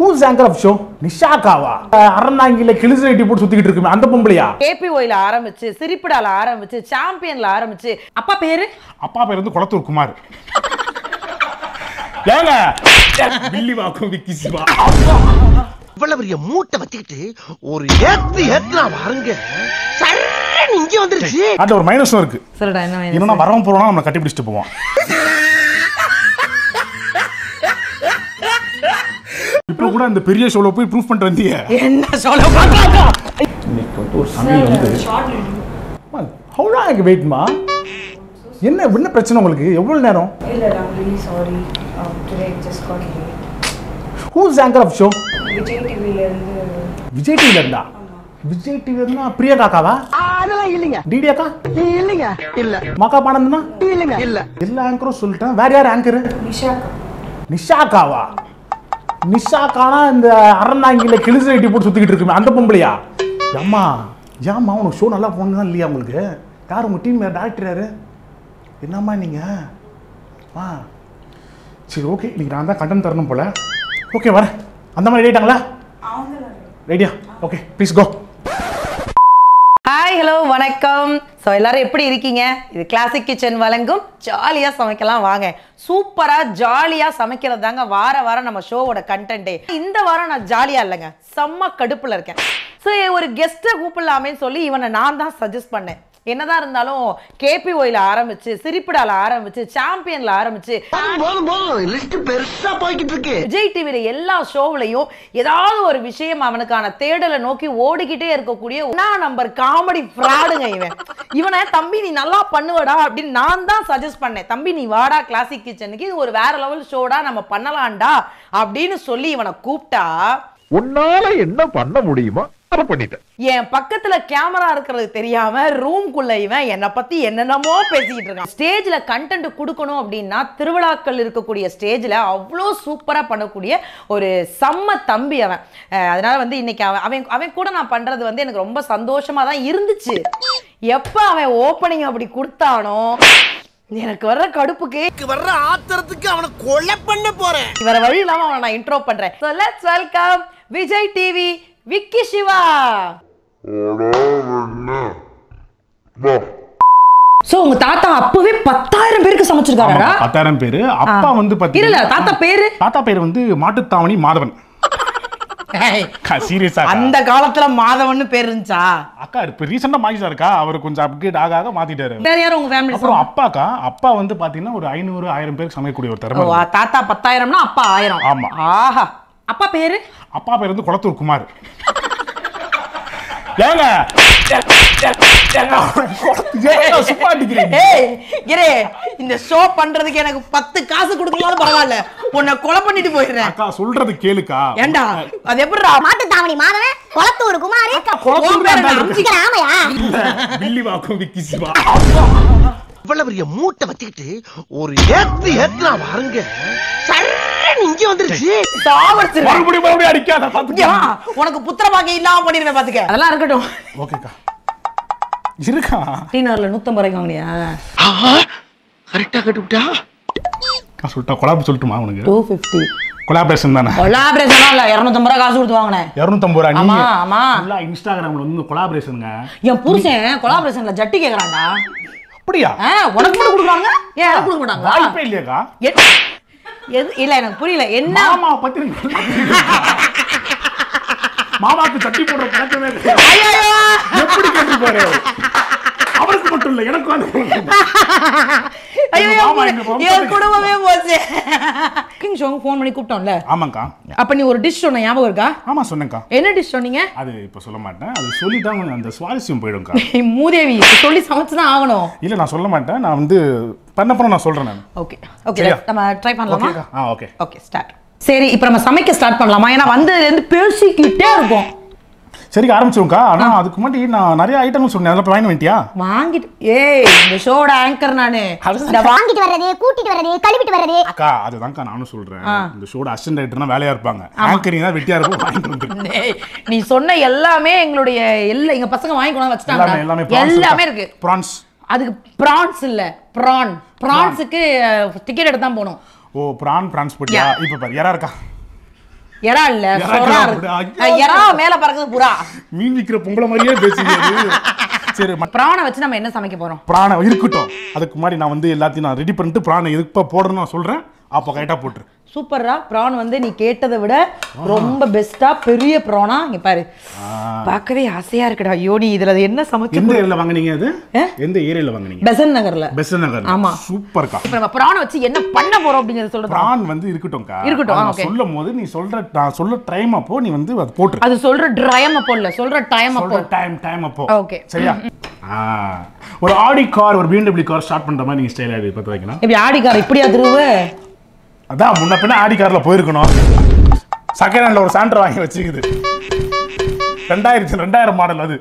whose anchor of show நிஷாக்காவா அரந்தாங்கில கிழிசு ரெட்டி போட்டு சுத்திக்கிட்டு இருக்குமே அந்த பொம்பளையா கேபி ஓயில ஆரம்பிச்சு சிரிப்பிடால ஆரம்பிச்சு சாம்பியன்ல ஆரம்பிச்சு அப்பா பேரு அப்பா பேர் வந்து குளத்தூர் குமார் ஏங்க பில்லி வாக்கும் விக்கி சிவா இவ்வளவு பெரிய மூட்டை வச்சுக்கிட்டு ஒரு ஏத்து ஏத்துனா வாருங்க இங்க வந்துருச்சு அதுல ஒரு மைனஸும் இருக்கு என்னன்னா வரவன் போறோம்னா நம்ம கட்டி பிடிச்சிட்டு போவோம் இப்போ கூட அந்த பெரிய ஷோல போய் ப்ரூஃப் பண்ணிட்டு வந்தீங்க என்ன ஷோல இன்னைக்கு வந்து ஒரு சமையல் வந்து ஹவு எனக்கு வெயிட்மா என்ன என்ன பிரச்சனை உங்களுக்கு எவ்வளோ நேரம் who's anchor of show Vijay இருந்து விஜய் இருந்தா விஜய் இருந்தா பிரியா காக்காவா அதெல்லாம் இல்லைங்க டிடி அக்கா இல்லைங்க இல்ல மாக்கா பாடம்னா இல்லைங்க இல்ல எல்லா ஆங்கரும் சொல்லிட்டேன் வேற யார் ஆங்கர் நிஷா காவா நிஷா காணா இந்த அரணாங்கில கிழிசு வெட்டி போட்டு சுத்திக்கிட்டு இருக்குமே அந்த பொம்பளையா ஏம்மா ஏம்மா உனக்கு ஷோ நல்லா போனது தான் இல்லையா உங்களுக்கு யார் உங்கள் டீம் டேரக்டர் யார் என்னம்மா நீங்கள் ஆ சரி ஓகே இன்றைக்கி நான் தான் கண்டன் தரணும் போல் ஓகே வரேன் அந்த மாதிரி ரெடி ஆயிட்டாங்களா ரெடியா ஓகே ப்ளீஸ் கோ வணக்கம் ஸோ எல்லாரும் எப்படி இருக்கீங்க இது கிளாசிக் கிச்சன் வழங்கும் ஜாலியாக சமைக்கலாம் வாங்க சூப்பராக ஜாலியாக சமைக்கிறது தாங்க வார வாரம் நம்ம ஷோவோட கண்டென்ட்டே இந்த வாரம் நான் ஜாலியாக இல்லைங்க செம்ம கடுப்பில் இருக்கேன் ஸோ ஒரு கெஸ்ட்டை கூப்பிடலாமேன்னு சொல்லி இவனை நான் தான் சஜஸ்ட் பண்ணேன் என்னதான் இருந்தாலும் கேபி ஒயில ஆரம்பிச்சு சிரிப்பிடால ஆரம்பிச்சு சாம்பியன்ல ஆரம்பிச்சு விஜய் டிவியில எல்லா ஷோவிலையும் ஏதாவது ஒரு விஷயம் அவனுக்கான தேடலை நோக்கி ஓடிக்கிட்டே இருக்கக்கூடிய உணா நம்பர் காமெடி ஃப்ராடுங்க இவன் இவனை தம்பி நீ நல்லா பண்ணுவடா அப்படின்னு நான் தான் சஜஸ்ட் பண்ணேன் தம்பி நீ வாடா கிளாசிக் கிச்சனுக்கு இது ஒரு வேற லெவல் ஷோடா நம்ம பண்ணலாம்டா அப்படின்னு சொல்லி இவனை கூப்பிட்டா உன்னால என்ன பண்ண முடியுமா என் பக்கத்துல கேமரா இருக்கிறது தெரியாம ரூம்குள்ள இவன் என்னை பத்தி என்னென்னமோ பேசிக்கிட்டு இருக்கான் ஸ்டேஜ்ல கண்டென்ட் கொடுக்கணும் அப்படின்னா திருவிழாக்கள் இருக்கக்கூடிய ஸ்டேஜ்ல அவ்வளோ சூப்பரா பண்ணக்கூடிய ஒரு செம்ம தம்பி அவன் அதனால வந்து இன்னைக்கு அவன் அவன் அவன் கூட நான் பண்றது வந்து எனக்கு ரொம்ப சந்தோஷமா தான் இருந்துச்சு எப்ப அவன் ஓப்பனிங் அப்படி கொடுத்தானோ எனக்கு வர்ற கடுப்புக்கு வர்ற ஆத்திரத்துக்கு அவனை கொலை பண்ண போறேன் வேற வழி இல்லாம அவனை நான் இன்ட்ரோ பண்றேன் welcome Vijay TV Vicky Siva so உங்க தாத்தா அப்பவே பத்தாயிரம் பேருக்கு சமைச்சிருக்காரா பத்தாயிரம் பேரு அப்பா வந்து இல்ல தாத்தா பேரு தாத்தா பேரு வந்து மாட்டுத்தாவணி மாதவன் சீரியஸா அந்த காலத்துல மாதவன் பேர் இருந்துச்சா அக்கா இப்ப ரீசெண்டா மாறிச்சா இருக்கா அவர் கொஞ்சம் அப்கிரேட் ஆக ஆக மாத்திட்டாரு வேற யாரும் உங்க ஃபேமிலி அப்புறம் அப்பாக்கா அப்பா வந்து பாத்தீங்கன்னா ஒரு ஐநூறு ஆயிரம் பேருக்கு சமைக்கக்கூடிய ஒரு தரம் தாத்தா பத்தாயிரம்னா அப்பா ஆயிரம் ஆமா ஆஹா அப்பா பேர் அப்பா பேர் வந்து குளத்தூர் குமார் ஏங்க இந்த ஷோ பண்றதுக்கு எனக்கு பத்து காசு கொடுக்கலாலும் பரவாயில்ல உன்னை கொலை பண்ணிட்டு போயிடுறேன் அக்கா சொல்றது கேளுக்கா ஏண்டா அது எப்படிடா மாட்டு தாவணி மாதவன் குளத்தூர் குமாரி பில்லி வாக்கும் விக்கிசிவா இவ்வளவு பெரிய மூட்டை வச்சுக்கிட்டு ஒரு ஏத்து ஏத்துலாம் வாருங்க சரி அதெல்லாம் இருக்கட்டும் நூத்தம்பது சொல்லட்டுமா உனக்கு ரூபாய் காசு இன்ஸ்டாகிராம்ல என் புருஷன் கொலாபரேஷன்ல ஜட்டி கேக்குறாங்க அப்படியா உனக்கு மட்டும் கொடுக்குறாங்க ஏன் கொடுக்க மாட்டாங்க வாய்ப்பே இல்லையாக்கா எது இல்லை எனக்கு புரியல என்ன மாமா பற்றி மாமாக்கு தட்டி போடுற பழக்கமே எப்படி அவருக்கு மட்டும் இல்ல எனக்கும் அது சரி குடும்பமே ஃபோன் பண்ணி கூப்பிட்டோம்ல ஆமாக்கா நீ ஒரு டிஷ் ஞாபகம் இருக்கா என்ன டிஷ் சொன்னீங்க அது இப்ப சொல்ல மாட்டேன் அது அந்த சுவாரஸ்யம் போயிடும்க்கா சொல்லி தான் ஆகணும் நான் சொல்ல மாட்டேன் நான் வந்து நான் நான் ஓகே ஓகே நம்ம ட்ரை ஓகே ஓகே ஸ்டார்ட் சரி இப்போ நம்ம சமைக்க ஸ்டார்ட் பண்ணலாமா ஏன்னா வந்ததுலேருந்து பேசிக்கிட்டே இருக்கும் சரி ஆரம்பிச்சிருக்கா ஆனா அதுக்கு முன்னாடி நான் நிறைய ஐட்டம் சொன்னேன் அதெல்லாம் வாங்கி வேண்டியா வாங்கிட்டு ஏய் இந்த ஷோட ஆங்கர் நானு வாங்கிட்டு வர்றது கூட்டிட்டு வர்றது கழுவிட்டு வர்றதே அக்கா அதுதான்க்கா நானும் சொல்றேன் இந்த ஷோட அசிஸ்டன்ட் ரைட்டர்னா வேலையா இருப்பாங்க ஆங்கரிங் தான் வெட்டியா இருக்கும் வாங்கிட்டு வந்து நீ சொன்ன எல்லாமே எங்களுடைய எல்ல எங்க பசங்க வாங்கி கொண்டு வச்சிட்டாங்க எல்லாமே எல்லாமே இருக்கு பிரான்ஸ் அதுக்கு பிரான்ஸ் இல்ல பிரான் பிரான்ஸுக்கு டிக்கெட் எடுத்து தான் போகணும் ஓ பிரான் பிரான்ஸ் போட்டியா இப்ப பாரு யாரா இருக்கா எறா இல்ல சொரா எறா மேல பறக்குது புறா மீன் விக்கிற பொம்பளை மாதிரியே பேசுங்க சரி பிராணை வச்சு நம்ம என்ன சமைக்க போறோம் பிராணை இருக்கட்டும் அதுக்கு முன்னாடி நான் வந்து எல்லாத்தையும் நான் ரெடி பண்ணிட்டு பிராணை எதுப்பா போடணும்னு நான் சொல்றேன் அப்போ கரெக்டாக போட்டுரு சூப்பரா ப்ரான் வந்து நீ கேட்டதை விட ரொம்ப பெஸ்டா பெரிய ப்ரானா இங்க பாரு பார்க்கவே ஆசையா இருக்குடா ஐயோ நீ இதுல என்ன சமைச்சு எந்த ஏரியால வாங்குனீங்க அது எந்த ஏரியால வாங்குனீங்க பெசன் நகர்ல பெசன் நகர் ஆமா சூப்பர் கா இப்போ நம்ம ப்ரான் வச்சு என்ன பண்ண போறோம் அப்படிங்கறது சொல்றோம் ப்ரான் வந்து இருக்கட்டும் கா இருக்கட்டும் நான் சொல்லும் போது நீ சொல்ற நான் சொல்ற டைம் அப்போ நீ வந்து அது போட்டு அது சொல்ற டைம் அப்போ இல்ல சொல்ற டைம் அப்போ டைம் டைம் அப்போ ஓகே சரியா ஒரு ஆடி கார் ஒரு பிஎம்டபிள்யூ கார் ஸ்டார்ட் பண்ற மாதிரி நீங்க ஸ்டைல் ஆடி வைக்கலாம் இப்படி ஆடி கார் இப்படியா திருவு அதான் முன்ன பின்ன ஆடி கார்ல போயிருக்கணும் செகண்ட் ஹேண்ட்ல ஒரு சாண்டர் வாங்கி வச்சுக்குது ரெண்டாயிரத்தி ரெண்டாயிரம் மாடல் அது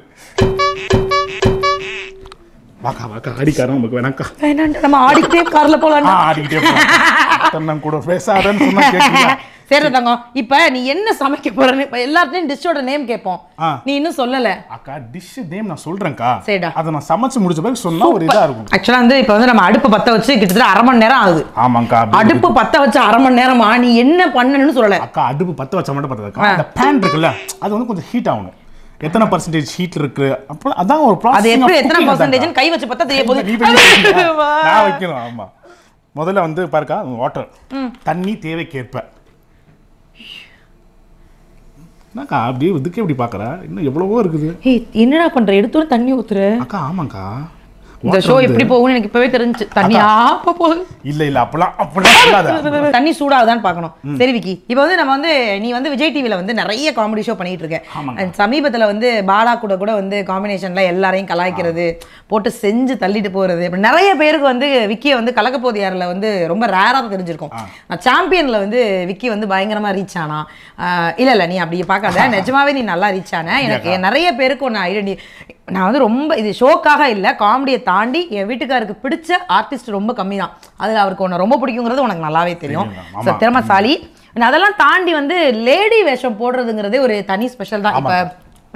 வாக்கா வாக்கா ஆடி காரம் நமக்கு வேணாக்கா வேணாண்டா நம்ம ஆடிக்கிட்டே கார்ல போலாம் ஆடிக்கிட்டே போகலாம் தன்னம் கூட பேசாதன்னு சொன்னா சரி தங்கம் இப்ப நீ என்ன சமைக்க போறன்னு எல்லாத்தையும் டிஷ்ஷோட நேம் கேட்போம் நீ இன்னும் சொல்லல அக்கா டிஷ் நேம் நான் சொல்றேன்க்கா சரிடா அதை நான் சமைச்சு முடிச்ச பிறகு சொன்னா ஒரு இதா இருக்கும் ஆக்சுவலா வந்து இப்போ வந்து நம்ம அடுப்பு பத்த வச்சு கிட்டத்தட்ட அரை மணி நேரம் ஆகுது ஆமாக்கா அடுப்பு பத்த வச்சு அரை மணி நேரமா நீ என்ன பண்ணணும்னு சொல்லல அக்கா அடுப்பு பத்த வச்சா மட்டும் பத்தாதுக்கா அந்த பேன் இருக்குல்ல அது வந்து கொஞ்சம் ஹீட் ஆகணும் எத்தனை பர்சன்டேஜ் ஹீட் இருக்கு அப்புறம் அதான் ஒரு ப்ராசஸ் அது எப்படி எத்தனை பர்சன்டேஜ் கை வச்சு பார்த்தா தெரிய போகுது நான் வைக்கணும் ஆமா முதல்ல வந்து பாருக்கா வாட்டர் தண்ணி தேவைக்கேற்ப என்னக்கா அப்படியே இதுக்கே இப்படி பார்க்குறா இன்னும் எவ்வளவோ இருக்குது என்னடா பண்ணுற எடுத்தோட தண்ணி ஊற்றுற அக்கா ஆமாக்கா இந்த ஷோ எப்படி போகும்னு எனக்கு இப்பவே தெரிஞ்சு தண்ணியா போகுது இல்ல இல்ல அப்பலாம் அப்பலாம் தண்ணி சூடாகுதான்னு பார்க்கணும் சரி விக்கி இப்போ வந்து நம்ம வந்து நீ வந்து விஜய் டிவில வந்து நிறைய காமெடி ஷோ பண்ணிட்டு இருக்க சமீபத்துல வந்து பாலா கூட கூட வந்து காம்பினேஷன்ல எல்லாரையும் கலாய்க்கிறது போட்டு செஞ்சு தள்ளிட்டு போறது நிறைய பேருக்கு வந்து விக்கியை வந்து கலக்க போது யாரில் வந்து ரொம்ப ரேராக தெரிஞ்சிருக்கும் நான் சாம்பியன்ல வந்து விக்கி வந்து பயங்கரமா ரீச் ஆனா இல்ல இல்ல நீ அப்படி பார்க்காத நிஜமாவே நீ நல்லா ரீச் ஆன எனக்கு நிறைய பேருக்கு ஒன்று ஐடென்டி நான் வந்து ரொம்ப இது ஷோக்காக இல்லை காமெடியை தாண்டி என் வீட்டுக்காருக்கு பிடிச்ச ஆர்டிஸ்ட் ரொம்ப கம்மி தான் அதில் அவருக்கு உன்னை ரொம்ப பிடிக்குங்கிறது உனக்கு நல்லாவே தெரியும் ஸோ திறமசாலி அதெல்லாம் தாண்டி வந்து லேடி வேஷம் போடுறதுங்கிறதே ஒரு தனி ஸ்பெஷல் தான் இப்போ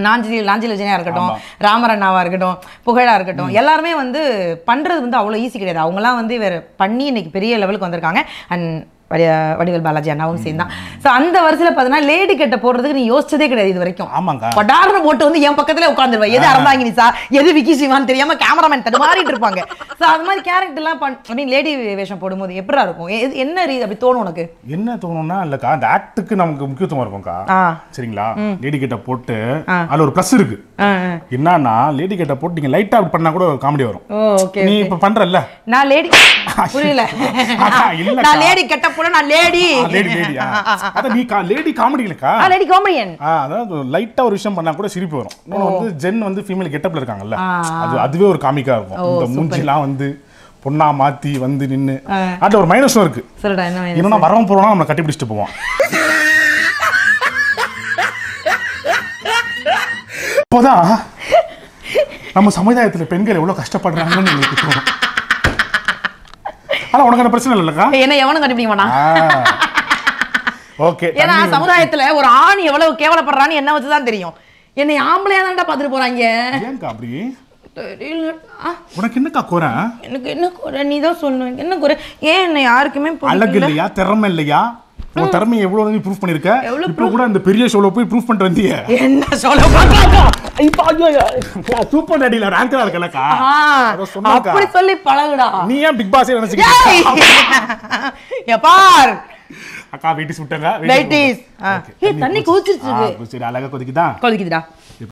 நாஞ்சிலி நாஞ்சிலஜனியாக இருக்கட்டும் ராமரண்ணாவாக இருக்கட்டும் புகழாக இருக்கட்டும் எல்லாருமே வந்து பண்ணுறது வந்து அவ்வளோ ஈஸி கிடையாது அவங்களாம் வந்து வேற பண்ணி இன்னைக்கு பெரிய லெவலுக்கு வந்திருக்காங்க அண்ட் வடி வடிவல் பாலாஜி அண்ணாவும் சேர்ந்தான் ஸோ அந்த வருஷத்தில் பார்த்தீங்கன்னா லேடி கெட்ட போடுறதுக்கு நீ யோசிச்சதே கிடையாது இது வரைக்கும் ஆமாங்க படாரண போட்டு வந்து என் பக்கத்துல உட்காந்துருவேன் எது அறந்தாங்கினி சார் எது விக்கி சிவான்னு தெரியாம கேமராமேன் தட்டு மாறிட்டு இருப்பாங்க ஸோ அது மாதிரி கேரக்டர்லாம் பண்ணி லேடி வேஷம் போடும்போது எப்படா இருக்கும் என்ன ரீ அப்படி தோணும் உனக்கு என்ன தோணும்னா இல்லக்கா அந்த ஆக்டுக்கு நமக்கு முக்கியத்துவம் இருக்கும்க்கா சரிங்களா லேடி கட்டை போட்டு அதுல ஒரு ப்ளஸ் இருக்கு என்னன்னா லேடி கட்டை போட்டு லைட் அவுட் பண்ணா கூட காமெடி வரும் நீ இப்ப பண்றல்ல நான் லேடி புரியல இல்ல நான் லேடி கெட்ட லேடி லேடி லேடி லைட்டா ஒரு விஷயம் பண்ணா கூட வந்து ஜென் வந்து ஃபீமேல் இருக்காங்கல்ல அது அதுவே ஒரு காமிக்கா இருக்கும் இந்த மூஞ்சிலாம் வந்து பொண்ணா மாத்தி வந்து நின்னு ஒரு மைனஸும் இருக்கு வரவன் போறோம்னா நம்ம போவோம் அப்போதான் நம்ம சமுதாயத்தில் பெண்கள் எவ்வளோ கஷ்டப்படுறாங்கன்னு எங்களுக்கு தோணும் ஆனா உனக்கு பிரச்சனை இல்லக்கா என்ன எவனும் கண்டுபிடிக்க ஓகே ஏன்னா சமுதாயத்துல ஒரு ஆண் எவ்வளவு கேவலப்படுறான்னு என்ன வச்சுதான் தெரியும் என்னை ஆம்பளையா தான் பாத்துட்டு போறாங்க ஏன்க்கா அப்படி உனக்கு என்னக்கா எனக்கு என்ன குறை நீ தான் சொல்லணும் என்ன குறை ஏன் என்ன யாருக்குமே அழகு இல்லையா திறமை இல்லையா உன் திறமையை எவ்வளவு நீ ப்ரூஃப் பண்ணிருக்க இப்போ கூட அந்த பெரிய ஷோல போய் ப்ரூஃப் பண்ணிட்டு வந்தீங்க என்ன ஷோல இப்போ சூப்பர் டேடியில் ரேங்கரா இருக்கலக்கா அப்படி சொல்லி பழகுடா நீ ஏன் பிக் நினைச்சீங்க ஏ பார் அக்கா வீட்டு விட்டங்க வெயிட்டிஸ் தண்ணி கொதிச்சிருச்சு சரி அழகா கொதிக்குதா கொதிக்குதுடா